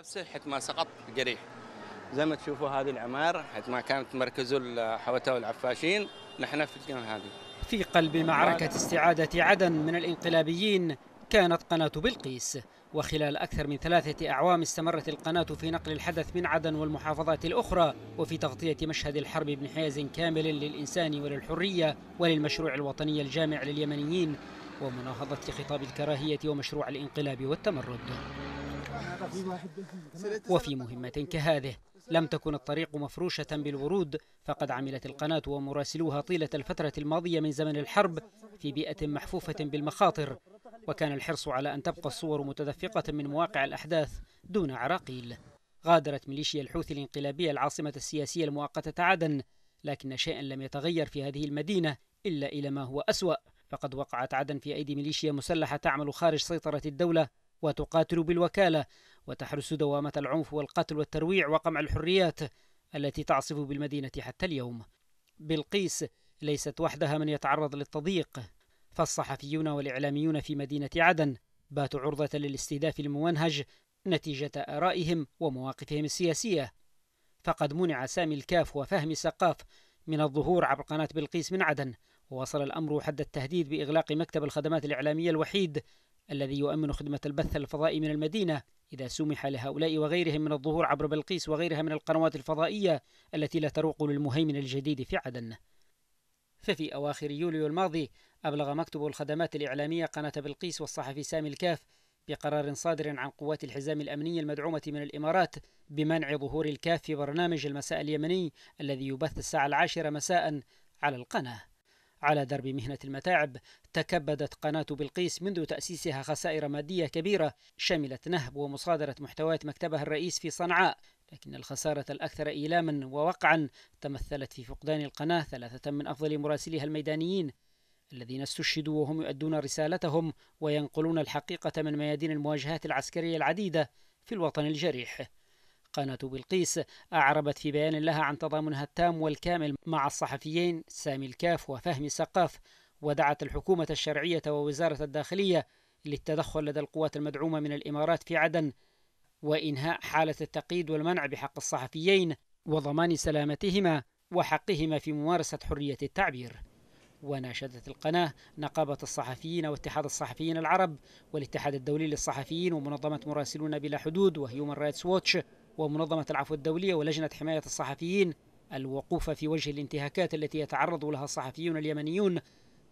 نفسه حيث ما سقط جريح زي ما تشوفوا هذه العمارة حيث ما كانت مركز حوته والعفاشين نحن في الجنة هذه في قلب معركة استعادة عدن من الانقلابيين كانت قناة بلقيس وخلال أكثر من ثلاثة أعوام استمرت القناة في نقل الحدث من عدن والمحافظات الأخرى وفي تغطية مشهد الحرب بانحياز كامل للإنسان وللحرية وللمشروع الوطني الجامع لليمنيين ومناهضة خطاب الكراهية ومشروع الانقلاب والتمرد وفي مهمة كهذه لم تكن الطريق مفروشة بالورود فقد عملت القناة ومراسلوها طيلة الفترة الماضية من زمن الحرب في بيئة محفوفة بالمخاطر وكان الحرص على أن تبقى الصور متدفقة من مواقع الأحداث دون عراقيل غادرت ميليشيا الحوثي الانقلابية العاصمة السياسية المؤقتة عدن لكن شيئا لم يتغير في هذه المدينة إلا إلى ما هو أسوأ فقد وقعت عدن في أيدي ميليشيا مسلحة تعمل خارج سيطرة الدولة وتقاتل بالوكالة وتحرس دوامة العنف والقتل والترويع وقمع الحريات التي تعصف بالمدينة حتى اليوم بلقيس ليست وحدها من يتعرض للتضييق فالصحفيون والإعلاميون في مدينة عدن باتوا عرضة للاستهداف الممنهج نتيجة آرائهم ومواقفهم السياسية فقد منع سامي الكاف وفهمي سقاف من الظهور عبر قناة بلقيس من عدن ووصل الأمر حد التهديد بإغلاق مكتب الخدمات الإعلامية الوحيد الذي يؤمن خدمة البث الفضائي من المدينة إذا سمح لهؤلاء وغيرهم من الظهور عبر بلقيس وغيرها من القنوات الفضائية التي لا تروق للمهيمن الجديد في عدن ففي أواخر يوليو الماضي أبلغ مكتب الخدمات الإعلامية قناة بلقيس والصحفي سامي الكاف بقرار صادر عن قوات الحزام الأمنية المدعومة من الإمارات بمنع ظهور الكاف في برنامج المساء اليمني الذي يبث الساعة العاشرة مساء على القناة على درب مهنة المتاعب تكبدت قناة بلقيس منذ تأسيسها خسائر مادية كبيرة شملت نهب ومصادرة محتويات مكتبها الرئيس في صنعاء لكن الخسارة الأكثر إيلاما ووقعا تمثلت في فقدان القناة ثلاثة من أفضل مراسليها الميدانيين الذين استشهدوا وهم يؤدون رسالتهم وينقلون الحقيقة من ميادين المواجهات العسكرية العديدة في الوطن الجريح قناة بلقيس أعربت في بيان لها عن تضامنها التام والكامل مع الصحفيين سامي الكاف وفهمي سقاف ودعت الحكومة الشرعية ووزارة الداخلية للتدخل لدى القوات المدعومة من الإمارات في عدن وإنهاء حالة التقييد والمنع بحق الصحفيين وضمان سلامتهما وحقهما في ممارسة حرية التعبير وناشدت القناة نقابة الصحفيين واتحاد الصحفيين العرب والاتحاد الدولي للصحفيين ومنظمة مراسلون بلا حدود وهيومن رايتس ووتش ومنظمة العفو الدولية ولجنة حماية الصحفيين الوقوف في وجه الانتهاكات التي يتعرض لها الصحفيون اليمنيون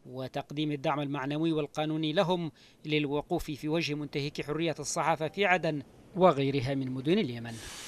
وتقديم الدعم المعنوي والقانوني لهم للوقوف في وجه منتهكي حرية الصحافة في عدن وغيرها من مدن اليمن